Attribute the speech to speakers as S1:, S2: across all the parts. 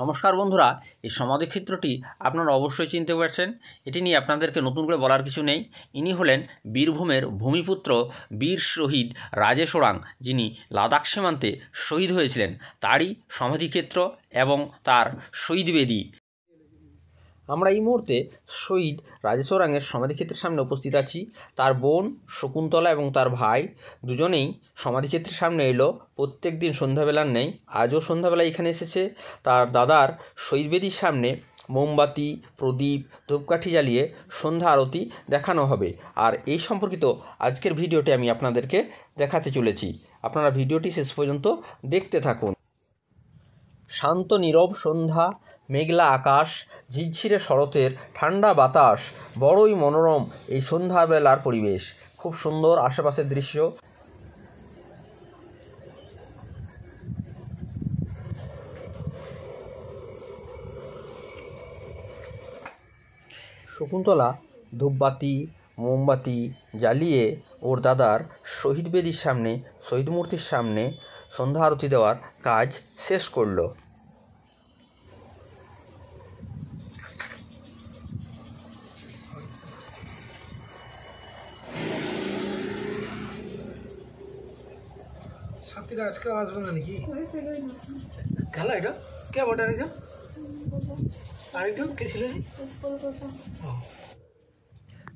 S1: নমস্কার বন্ধুরা এই সমাধি ক্ষেত্রটি আপনারা অবশ্যই চিনতে পারছেন এটি নিয়ে আপনাদেরকে নতুন করে বলার কিছু নেই ইনি হলেন বীরভূমের ভূমিপুত্র বীর শহীদ রাজেশ ওরাং যিনি লাদাখ সীমান্তে শহীদ হয়েছিলেন তারই সমাধিক্ষেত্র এবং তার শহীদ বেদী আমরা এই মুহূর্তে শহীদ রাজেশ্বরাঙের সমাধিক্ষেত্রের সামনে উপস্থিত আছি তার বোন শকুন্তলা এবং তার ভাই দুজনেই সমাধিক্ষেত্রের সামনে এলো প্রত্যেক দিন সন্ধ্যাবেলার নেই আজও সন্ধ্যাবেলা এখানে এসেছে তার দাদার শহীদবেদির সামনে মোমবাতি প্রদীপ ধূপকাঠি জ্বালিয়ে সন্ধ্যা আরতি দেখানো হবে আর এই সম্পর্কিত আজকের ভিডিওটি আমি আপনাদেরকে দেখাতে চলেছি আপনারা ভিডিওটি শেষ পর্যন্ত দেখতে থাকুন শান্ত নীরব সন্ধ্যা মেঘলা আকাশ ঝিরঝিরে শরতের ঠান্ডা বাতাস বড়ই মনোরম এই সন্ধ্যাবেলার পরিবেশ খুব সুন্দর আশেপাশের দৃশ্য শকুন্তলা ধূপবাতি মোমবাতি জ্বালিয়ে ওর দাদার শহীদ বেদির সামনে শহীদ মূর্তির সামনে সন্ধ্যা আরতি দেওয়ার কাজ শেষ করলো নাকি গেল এটা কে বটে আরেকজন আরেকজন কে ছিল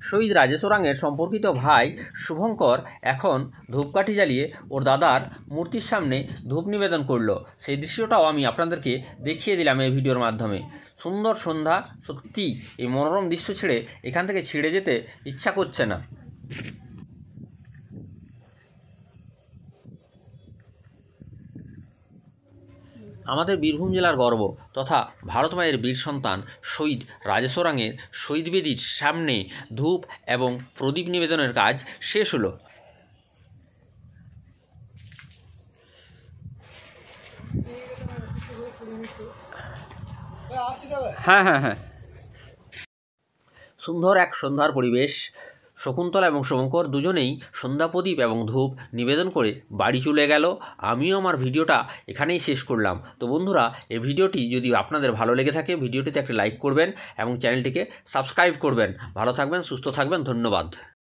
S1: শহীদ রাজেশ ওরাঙের সম্পর্কিত ভাই শুভঙ্কর এখন ধূপকাঠি জ্বালিয়ে ওর দাদার মূর্তির সামনে ধূপ নিবেদন করলো সেই দৃশ্যটাও আমি আপনাদেরকে দেখিয়ে দিলাম এই ভিডিওর মাধ্যমে সুন্দর সন্ধ্যা সত্যি এই মনোরম দৃশ্য ছেড়ে এখান থেকে ছিঁড়ে যেতে ইচ্ছা করছে না আমাদের বীরভূম জেলার গর্ব তথা ভারত মায়ের বীর সন্তান শহীদ রাজেশ্বরাঙের শহীদ বেদির সামনে ধূপ এবং প্রদীপ নিবেদনের কাজ শেষ হলো হ্যাঁ হ্যাঁ হ্যাঁ সুন্দর এক সন্ধ্যার পরিবেশ শকুন্তলা এবং শুভঙ্কর দুজনেই সন্ধ্যা প্রদীপ এবং ধূপ নিবেদন করে বাড়ি চলে গেল আমিও আমার ভিডিওটা এখানেই শেষ করলাম তো বন্ধুরা এই ভিডিওটি যদি আপনাদের ভালো লেগে থাকে ভিডিওটিতে একটা লাইক করবেন এবং চ্যানেলটিকে সাবস্ক্রাইব করবেন ভালো থাকবেন সুস্থ থাকবেন ধন্যবাদ